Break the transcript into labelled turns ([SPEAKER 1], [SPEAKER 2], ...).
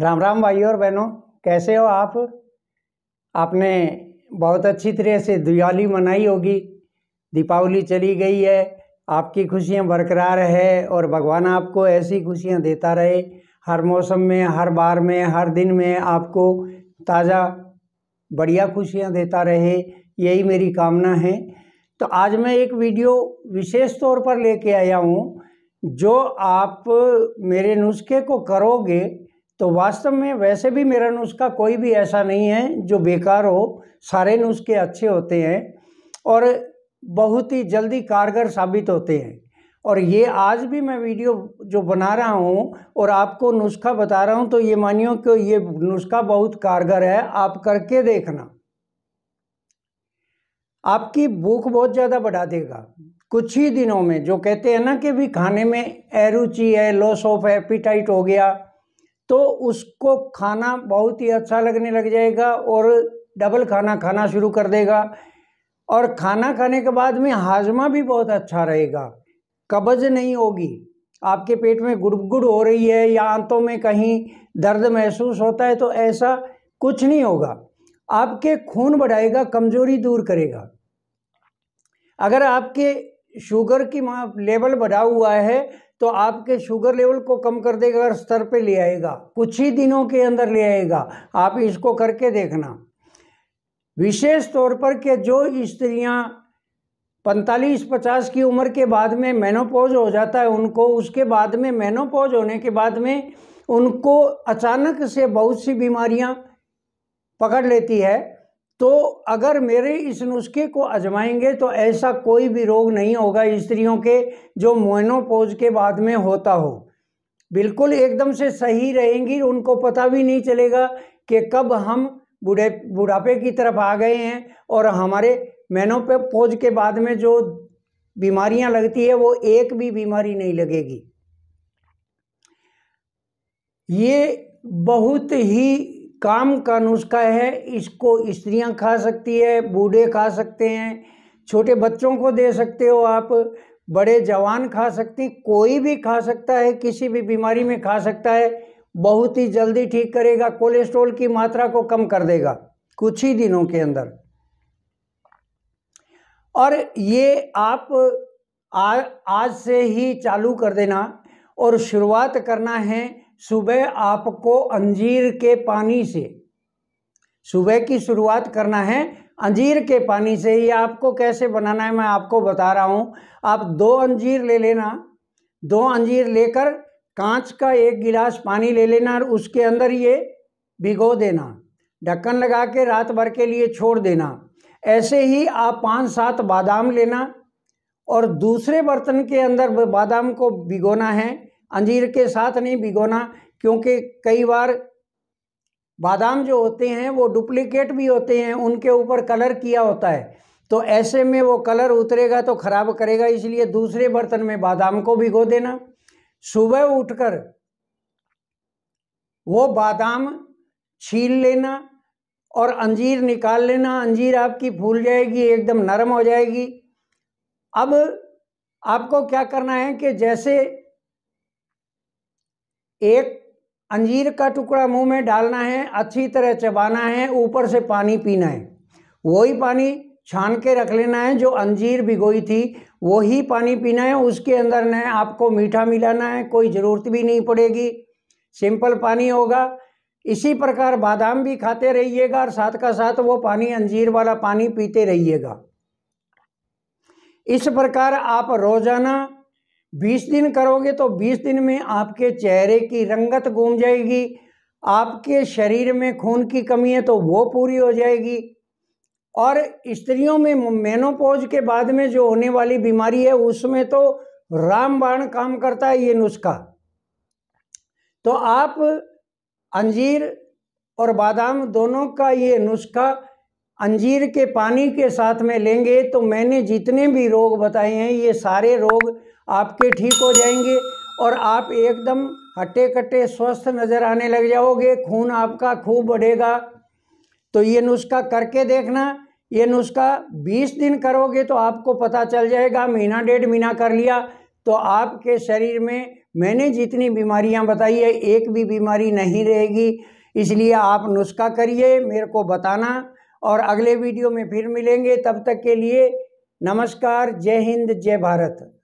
[SPEAKER 1] राम राम भाई और बहनों कैसे हो आप आपने बहुत अच्छी तरह से दिवाली मनाई होगी दीपावली चली गई है आपकी खुशियां बरकरार है और भगवान आपको ऐसी खुशियां देता रहे हर मौसम में हर बार में हर दिन में आपको ताज़ा बढ़िया खुशियां देता रहे यही मेरी कामना है तो आज मैं एक वीडियो विशेष तौर पर लेके आया हूँ जो आप मेरे नुस्खे को करोगे तो वास्तव में वैसे भी मेरा नुस्खा कोई भी ऐसा नहीं है जो बेकार हो सारे नुस्खे अच्छे होते हैं और बहुत ही जल्दी कारगर साबित होते हैं और ये आज भी मैं वीडियो जो बना रहा हूँ और आपको नुस्खा बता रहा हूँ तो ये मानियो कि ये नुस्खा बहुत कारगर है आप करके देखना आपकी भूख बहुत ज़्यादा बढ़ा देगा कुछ ही दिनों में जो कहते हैं ना कि भी खाने में एरुचि है लॉस ऑफ एपिटाइट हो गया तो उसको खाना बहुत ही अच्छा लगने लग जाएगा और डबल खाना खाना शुरू कर देगा और खाना खाने के बाद में हाजमा भी बहुत अच्छा रहेगा कब्ज नहीं होगी आपके पेट में गुड़गुड़ हो रही है या आंतों में कहीं दर्द महसूस होता है तो ऐसा कुछ नहीं होगा आपके खून बढ़ाएगा कमजोरी दूर करेगा अगर आपके शुगर की लेवल बढ़ा हुआ है तो आपके शुगर लेवल को कम कर देगा और स्तर पे ले आएगा कुछ ही दिनों के अंदर ले आएगा आप इसको करके देखना विशेष तौर पर कि जो स्त्रियां पैंतालीस पचास की उम्र के बाद में मेनोपोज हो जाता है उनको उसके बाद में मेनोपोज होने के बाद में उनको अचानक से बहुत सी बीमारियां पकड़ लेती है तो अगर मेरे इस नुस्खे को अजमाएंगे तो ऐसा कोई भी रोग नहीं होगा स्त्रियों के जो मोनोपोज के बाद में होता हो बिल्कुल एकदम से सही रहेंगी उनको पता भी नहीं चलेगा कि कब हम बुढ़े बुढ़ापे की तरफ आ गए हैं और हमारे मेनोपोज के बाद में जो बीमारियां लगती है वो एक भी बीमारी नहीं लगेगी ये बहुत ही काम का नुस्खा है इसको स्त्रियां खा सकती है बूढ़े खा सकते हैं छोटे बच्चों को दे सकते हो आप बड़े जवान खा सकते हैं कोई भी खा सकता है किसी भी बीमारी में खा सकता है बहुत ही जल्दी ठीक करेगा कोलेस्ट्रॉल की मात्रा को कम कर देगा कुछ ही दिनों के अंदर और ये आप आ, आज से ही चालू कर देना और शुरुआत करना है सुबह आपको अंजीर के पानी से सुबह की शुरुआत करना है अंजीर के पानी से ये आपको कैसे बनाना है मैं आपको बता रहा हूँ आप दो अंजीर ले लेना दो अंजीर लेकर कांच का एक गिलास पानी ले लेना और उसके अंदर ये भिगो देना ढक्कन लगा के रात भर के लिए छोड़ देना ऐसे ही आप पाँच सात बादाम लेना और दूसरे बर्तन के अंदर बादाम को भिगोना है अंजीर के साथ नहीं भिगोना क्योंकि कई बार बादाम जो होते हैं वो डुप्लीकेट भी होते हैं उनके ऊपर कलर किया होता है तो ऐसे में वो कलर उतरेगा तो ख़राब करेगा इसलिए दूसरे बर्तन में बादाम को भिगो देना सुबह उठकर वो बादाम छील लेना और अंजीर निकाल लेना अंजीर आपकी फूल जाएगी एकदम नरम हो जाएगी अब आपको क्या करना है कि जैसे एक अंजीर का टुकड़ा मुंह में डालना है अच्छी तरह चबाना है ऊपर से पानी पीना है वही पानी छान के रख लेना है जो अंजीर भिगोई थी वही पानी पीना है उसके अंदर न आपको मीठा मिलाना है कोई ज़रूरत भी नहीं पड़ेगी सिंपल पानी होगा इसी प्रकार बादाम भी खाते रहिएगा और साथ का साथ वो पानी अंजीर वाला पानी पीते रहिएगा इस प्रकार आप रोज़ाना बीस दिन करोगे तो बीस दिन में आपके चेहरे की रंगत घूम जाएगी आपके शरीर में खून की कमी है तो वो पूरी हो जाएगी और स्त्रियों में मेनोपोज के बाद में जो होने वाली बीमारी है उसमें तो रामबाण काम करता है ये नुस्खा तो आप अंजीर और बादाम दोनों का ये नुस्खा अंजीर के पानी के साथ में लेंगे तो मैंने जितने भी रोग बताए हैं ये सारे रोग आपके ठीक हो जाएंगे और आप एकदम हट्टे कट्टे स्वस्थ नज़र आने लग जाओगे खून आपका खूब बढ़ेगा तो ये नुस्खा करके देखना ये नुस्खा 20 दिन करोगे तो आपको पता चल जाएगा महीना डेढ़ महीना कर लिया तो आपके शरीर में मैंने जितनी बीमारियां बताई है एक भी बीमारी नहीं रहेगी इसलिए आप नुस्खा करिए मेरे को बताना और अगले वीडियो में फिर मिलेंगे तब तक के लिए नमस्कार जय हिंद जय भारत